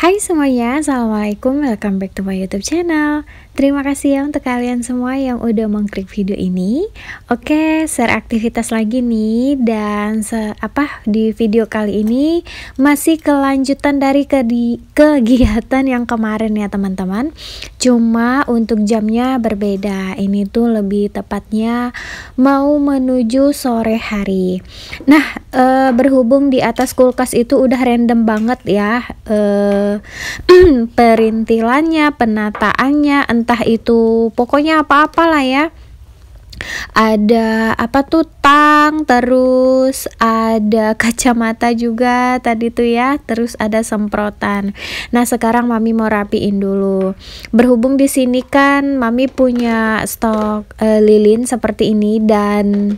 Hai semuanya, Assalamualaikum, welcome back to my youtube channel Terima kasih ya untuk kalian semua yang udah mengklik video ini. Oke, share aktivitas lagi nih dan se apa di video kali ini masih kelanjutan dari ke kegiatan yang kemarin ya teman-teman. Cuma untuk jamnya berbeda. Ini tuh lebih tepatnya mau menuju sore hari. Nah, e, berhubung di atas kulkas itu udah random banget ya e, perintilannya, penataannya, entah entah itu pokoknya apa-apalah ya ada apa tuh tang terus ada kacamata juga tadi tuh ya terus ada semprotan nah sekarang mami mau rapiin dulu berhubung di sini kan mami punya stok e, lilin seperti ini dan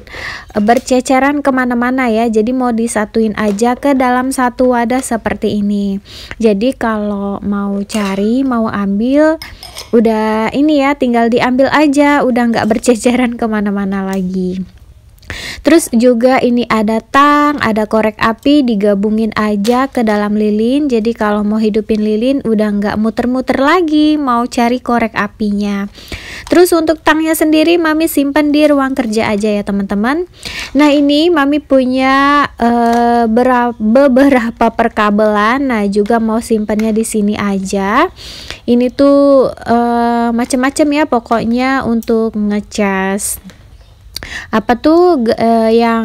e, berceceran kemana-mana ya jadi mau disatuin aja ke dalam satu wadah seperti ini jadi kalau mau cari mau ambil udah ini ya tinggal diambil aja udah nggak berceceran kemana-mana lagi Terus juga ini ada tang, ada korek api digabungin aja ke dalam lilin. Jadi kalau mau hidupin lilin udah nggak muter-muter lagi mau cari korek apinya. Terus untuk tangnya sendiri Mami simpan di ruang kerja aja ya teman-teman. Nah ini Mami punya uh, beberapa perkabelan. Nah juga mau simpannya di sini aja. Ini tuh uh, eh, macam-macam ya pokoknya untuk ngecas apa tuh uh, yang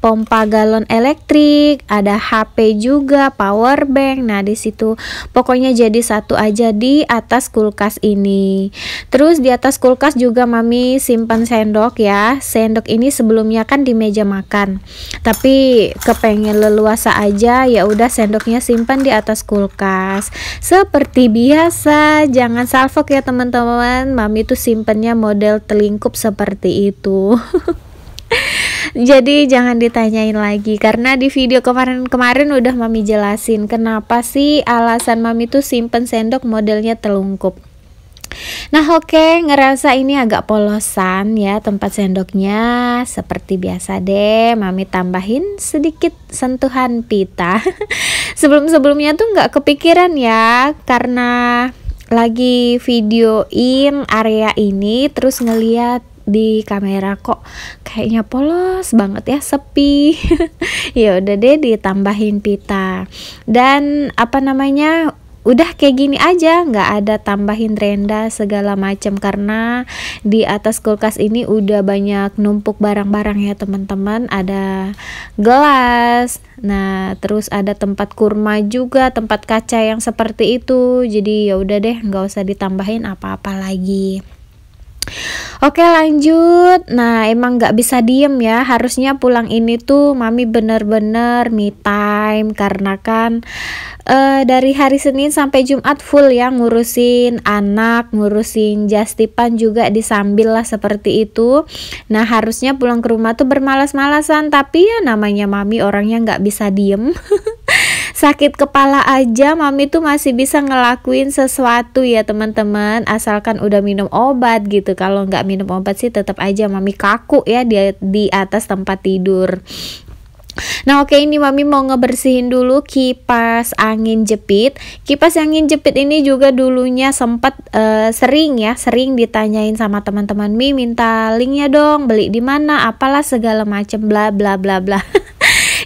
pompa galon elektrik, ada HP juga, power bank. Nah, di situ pokoknya jadi satu aja di atas kulkas ini. Terus di atas kulkas juga mami simpan sendok ya. Sendok ini sebelumnya kan di meja makan. Tapi kepengen leluasa aja ya udah sendoknya simpan di atas kulkas. Seperti biasa, jangan salfok ya teman-teman. Mami tuh simpennya model telingkup seperti itu. Jadi jangan ditanyain lagi karena di video kemarin-kemarin udah Mami jelasin kenapa sih alasan Mami tuh simpen sendok modelnya telungkup. Nah oke okay, ngerasa ini agak polosan ya tempat sendoknya Seperti biasa deh mami tambahin sedikit sentuhan pita Sebelum-sebelumnya tuh nggak kepikiran ya Karena lagi videoin area ini terus ngeliat di kamera kok kayaknya polos banget ya sepi ya udah deh ditambahin pita dan apa namanya udah kayak gini aja nggak ada tambahin renda segala macam karena di atas kulkas ini udah banyak numpuk barang-barang ya teman-teman ada gelas nah terus ada tempat kurma juga tempat kaca yang seperti itu jadi ya udah deh nggak usah ditambahin apa-apa lagi Oke lanjut Nah emang gak bisa diem ya Harusnya pulang ini tuh Mami bener-bener me time Karena kan uh, dari hari Senin sampai Jumat full ya Ngurusin anak Ngurusin jastipan juga disambil lah seperti itu Nah harusnya pulang ke rumah tuh bermalas-malasan Tapi ya namanya Mami orangnya gak bisa diem sakit kepala aja mami tuh masih bisa ngelakuin sesuatu ya teman-teman asalkan udah minum obat gitu kalau nggak minum obat sih tetap aja mami kaku ya di, di atas tempat tidur Nah oke ini mami mau ngebersihin dulu kipas angin jepit Kipas angin jepit ini juga dulunya sempat uh, eh, sering ya Sering ditanyain sama teman-teman Mi minta linknya dong Beli di mana apalah segala macem bla bla bla bla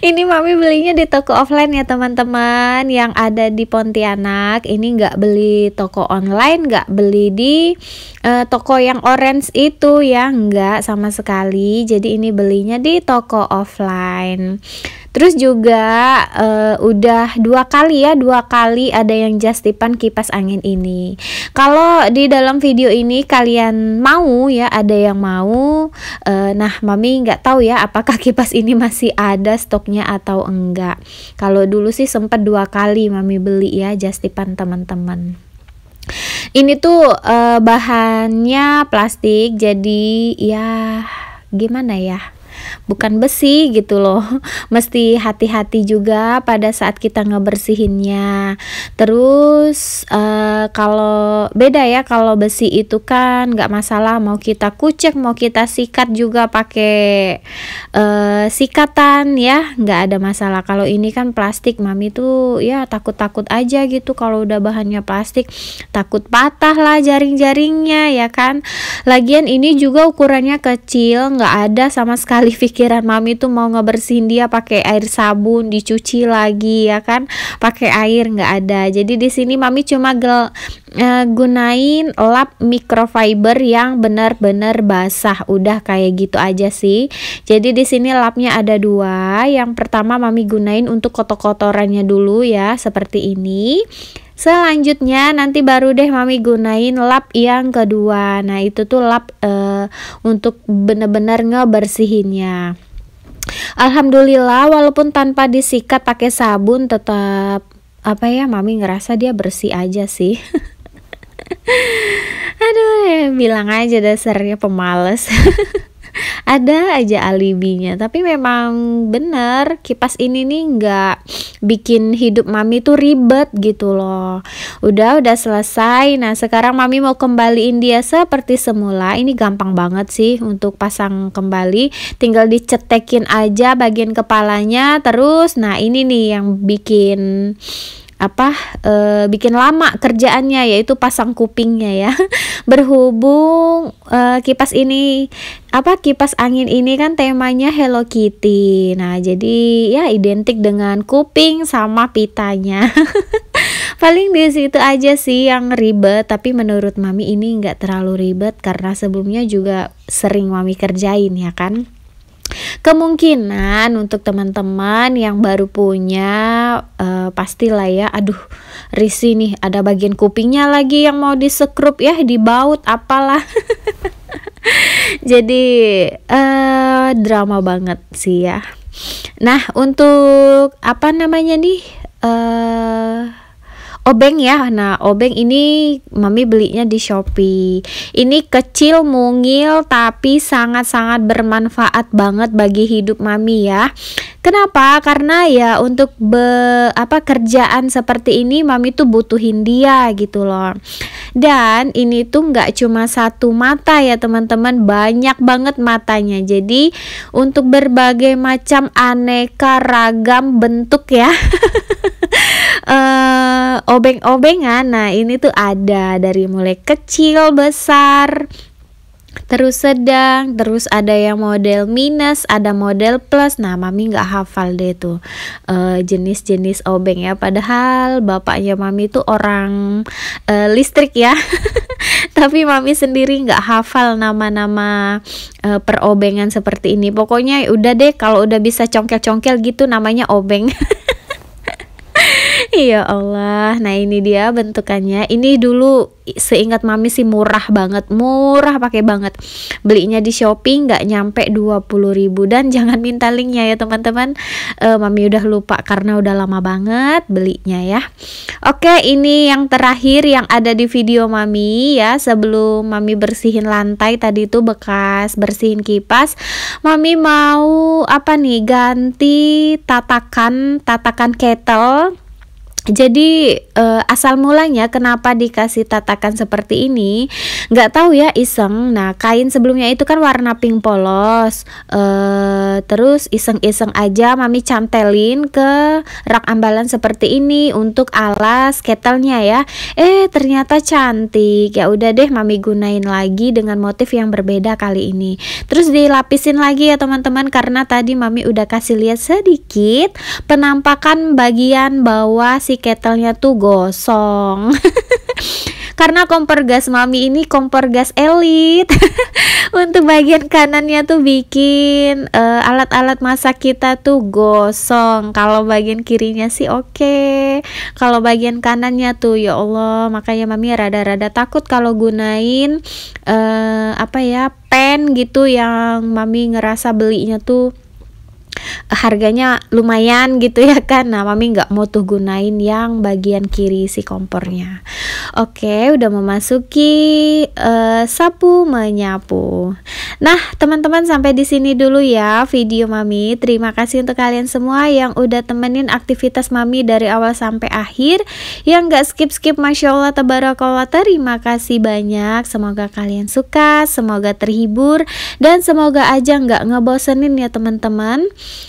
ini mami belinya di toko offline ya teman-teman yang ada di Pontianak ini nggak beli toko online nggak beli di uh, toko yang orange itu ya nggak sama sekali jadi ini belinya di toko offline Terus juga uh, udah dua kali ya, dua kali ada yang just kipas angin ini. Kalau di dalam video ini kalian mau ya, ada yang mau. Uh, nah, mami nggak tahu ya apakah kipas ini masih ada stoknya atau enggak. Kalau dulu sih sempat dua kali mami beli ya just teman-teman ini tuh uh, bahannya plastik jadi ya gimana ya bukan besi gitu loh mesti hati-hati juga pada saat kita ngebersihinnya terus uh, kalau beda ya kalau besi itu kan nggak masalah mau kita kucek mau kita sikat juga pakai uh, sikatan ya nggak ada masalah kalau ini kan plastik mami tuh ya takut-takut aja gitu kalau udah bahannya plastik takut patah lah jaring-jaringnya ya kan lagian ini juga ukurannya kecil nggak ada sama sekali pikiran mami tuh mau ngebersihin dia pakai air sabun dicuci lagi ya kan pakai air nggak ada jadi di sini mami cuma gel uh, gunain lap microfiber yang benar-benar basah udah kayak gitu aja sih jadi di sini lapnya ada dua yang pertama mami gunain untuk kotor-kotorannya dulu ya seperti ini Selanjutnya nanti baru deh mami gunain lap yang kedua. Nah, itu tuh lap uh, untuk bener-bener ngebersihinnya. Alhamdulillah walaupun tanpa disikat pakai sabun tetap apa ya mami ngerasa dia bersih aja sih. Aduh, ya, bilang aja dasarnya pemales. ada aja alibinya tapi memang bener kipas ini nih nggak bikin hidup mami tuh ribet gitu loh udah udah selesai nah sekarang mami mau kembaliin dia seperti semula ini gampang banget sih untuk pasang kembali tinggal dicetekin aja bagian kepalanya terus nah ini nih yang bikin apa e, bikin lama kerjaannya yaitu pasang kupingnya ya berhubung e, kipas ini apa kipas angin ini kan temanya Hello Kitty nah jadi ya identik dengan kuping sama pitanya paling di situ aja sih yang ribet tapi menurut mami ini nggak terlalu ribet karena sebelumnya juga sering mami kerjain ya kan Kemungkinan untuk teman-teman yang baru punya uh, pastilah ya, aduh risi nih ada bagian kupingnya lagi yang mau disekrup ya, dibaut apalah. Jadi uh, drama banget sih ya. Nah, untuk apa namanya nih? Uh, obeng ya. Nah, obeng ini mami belinya di Shopee. Ini kecil mungil tapi sangat-sangat bermanfaat banget bagi hidup mami ya. Kenapa? Karena ya untuk be, apa kerjaan seperti ini mami tuh butuhin dia gitu loh. Dan ini tuh nggak cuma satu mata ya teman-teman, banyak banget matanya. Jadi untuk berbagai macam aneka ragam bentuk ya. uh, obeng-obengan. Nah, ini tuh ada dari mulai kecil, besar, terus sedang, terus ada yang model minus, ada model plus. Nah, mami nggak hafal deh tuh jenis eh, jenis-jenis obeng ya. Padahal bapaknya mami tuh orang uh, listrik ya. Tapi mami sendiri nggak hafal nama-nama e, perobengan seperti ini. Pokoknya udah deh kalau udah bisa congkel-congkel gitu namanya obeng. Ya Allah, nah ini dia bentukannya. Ini dulu seingat mami sih murah banget, murah pakai banget. Belinya di Shopee nggak nyampe 20.000 ribu dan jangan minta linknya ya teman-teman. E, mami udah lupa karena udah lama banget belinya ya. Oke, ini yang terakhir yang ada di video mami ya sebelum mami bersihin lantai tadi itu bekas bersihin kipas. Mami mau apa nih ganti tatakan tatakan kettle jadi uh, asal mulanya kenapa dikasih tatakan seperti ini? Nggak tahu ya iseng. Nah kain sebelumnya itu kan warna pink polos. Uh, terus iseng-iseng aja mami cantelin ke rak ambalan seperti ini untuk alas ketelnya ya. Eh ternyata cantik. Ya udah deh mami gunain lagi dengan motif yang berbeda kali ini. Terus dilapisin lagi ya teman-teman karena tadi mami udah kasih lihat sedikit penampakan bagian bawah si kettle ketelnya tuh gosong. Karena kompor gas mami ini kompor gas elit. Untuk bagian kanannya tuh bikin eh, alat-alat uh, alat masak kita tuh gosong. Kalau bagian kirinya sih oke. Okay. Kalau bagian kanannya tuh ya Allah, makanya mami rada-rada takut kalau gunain uh, apa ya? pen gitu yang mami ngerasa belinya tuh harganya lumayan gitu ya kan nah mami nggak mau tuh gunain yang bagian kiri si kompornya oke udah memasuki uh, sapu menyapu nah teman-teman sampai di sini dulu ya video mami terima kasih untuk kalian semua yang udah temenin aktivitas mami dari awal sampai akhir yang nggak skip-skip masya Allah tabarakallah terima kasih banyak semoga kalian suka semoga terhibur dan semoga aja nggak ngebosenin ya teman-teman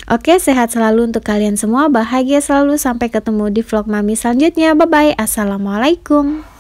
Oke, sehat selalu untuk kalian semua, bahagia selalu sampai ketemu di vlog Mami selanjutnya. Bye bye. Assalamualaikum.